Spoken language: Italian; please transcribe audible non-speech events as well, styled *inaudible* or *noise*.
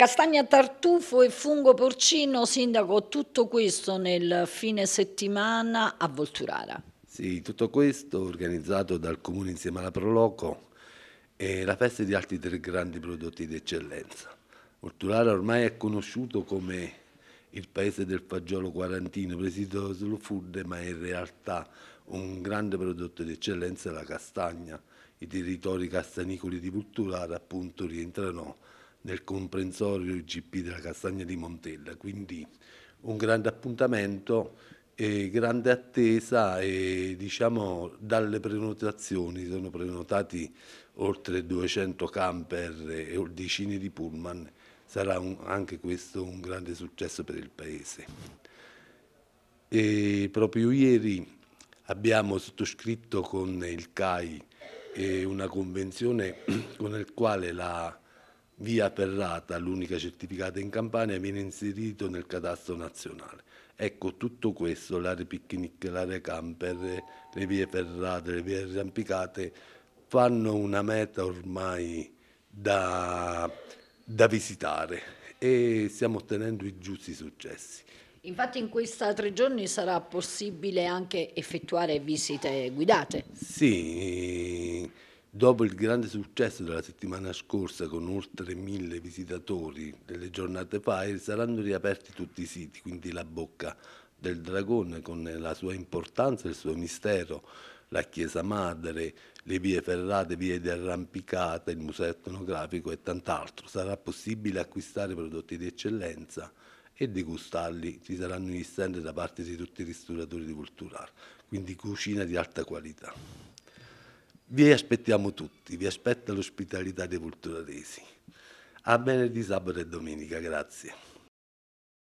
Castagna tartufo e fungo porcino, sindaco, tutto questo nel fine settimana a Volturara. Sì, tutto questo organizzato dal comune insieme alla Proloco e la festa di altri tre grandi prodotti d'eccellenza. Volturara ormai è conosciuto come il paese del fagiolo quarantino, presidio sul food, ma in realtà un grande prodotto d'eccellenza è la castagna. I territori castanicoli di Volturara appunto rientrano nel comprensorio IGP della Castagna di Montella, quindi un grande appuntamento e grande attesa e diciamo dalle prenotazioni sono prenotati oltre 200 camper e decine di pullman, sarà un, anche questo un grande successo per il paese. E proprio ieri abbiamo sottoscritto con il CAI eh, una convenzione *clears throat* con la quale la via Ferrata, l'unica certificata in Campania, viene inserito nel cadastro nazionale. Ecco, tutto questo, l'area picnic, l'area camper, le vie ferrate, le vie arrampicate, fanno una meta ormai da, da visitare e stiamo ottenendo i giusti successi. Infatti in questi tre giorni sarà possibile anche effettuare visite guidate. Sì, Dopo il grande successo della settimana scorsa con oltre mille visitatori delle giornate Fire eh, saranno riaperti tutti i siti, quindi la bocca del dragone con la sua importanza il suo mistero, la chiesa madre, le vie ferrate, vie di arrampicata, il museo etnografico e tant'altro. Sarà possibile acquistare prodotti di eccellenza e degustarli, ci saranno gli stand da parte di tutti i ristoratori di Cultural, quindi cucina di alta qualità. Vi aspettiamo tutti, vi aspetta l'ospitalità dei vulturaresi. A venerdì, sabato e domenica, grazie.